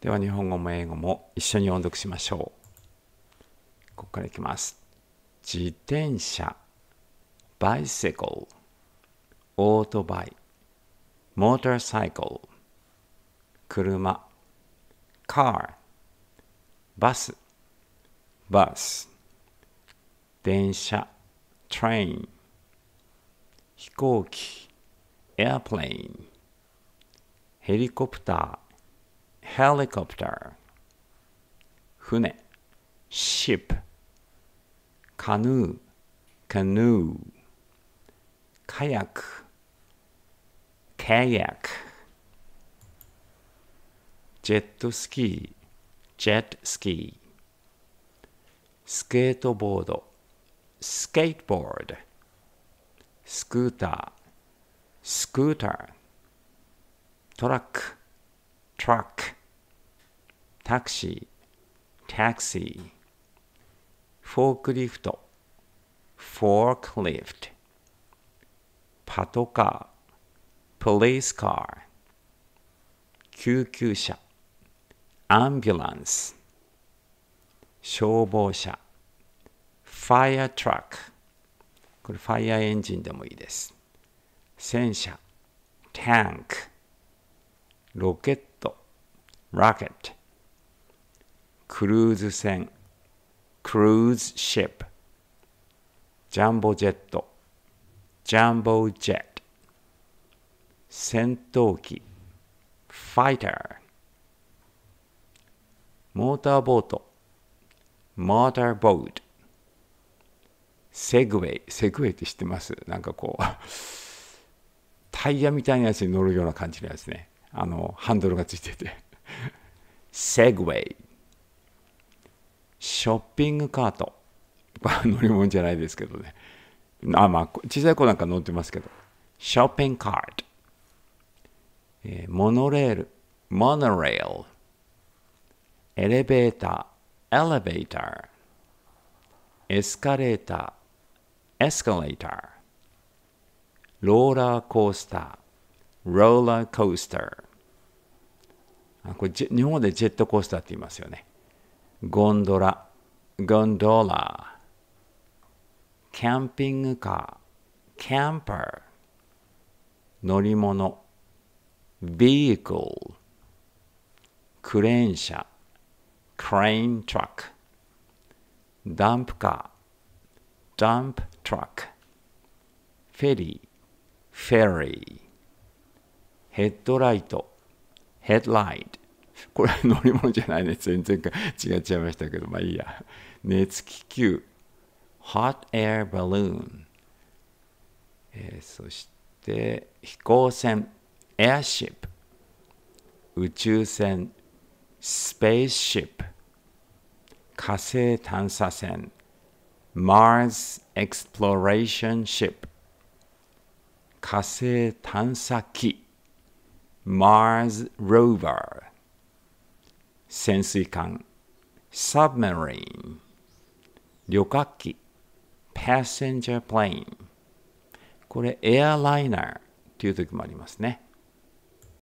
では日本語も英語も一緒に音読しましょう。ここからいきます。自転車、バイセコル、オートバイ、モーターサイクル、車、カー、バス、バス、電車、トレイン、飛行機、エアプレイン、ヘリコプター、helicopter 船 ship canoe canoe カヤック kayak ジェットスキー jet ski スケートボード skateboard スクーター scooter トラック truck タクシー、タクシー。フォークリフト、フォークリフト。パトカー、ポリスカー。救急車、アンビュランス。消防車、ファイアトラック。これ、ファイアエンジンでもいいです。戦車、タンク。ロケット、ロケット。クルーズ船クルーズシップジャンボジェットジャンボジェット戦闘機ファイターモーターボートモーターボートセグウェイセグウェイって知ってますなんかこうタイヤみたいなやつに乗るような感じのやつねあのハンドルがついててセグウェイショッピングカート。乗り物じゃないですけどね。あ、まあ、小さい子なんか乗ってますけど。ショッピングカート。えー、モノレール。モノレール。エレベーター。エレベーター。エスカレーター。エスカレーター。ローラーコースター。ローラーコースター。これ日本語でジェットコースターって言いますよね。ゴンドラ、ゴンドラ。キャンピングカー、キャンパー。乗り物、vehicle。クレーン車、crane truck。ダンプカー、ダンプトラック。フェリー、フェリー。ヘッドライト、ヘッドライト。これは乗り物じゃないね全然か違っちゃいましたけどまあいいや熱気球 Hot Air Balloon、えー、そして飛行船 Airship 宇宙船 Spaceship 火星探査船 Mars Exploration Ship 火星探査機 Mars Rover 潜水艦 submarine 旅客機 passenger plane これ Airliner という時もありますね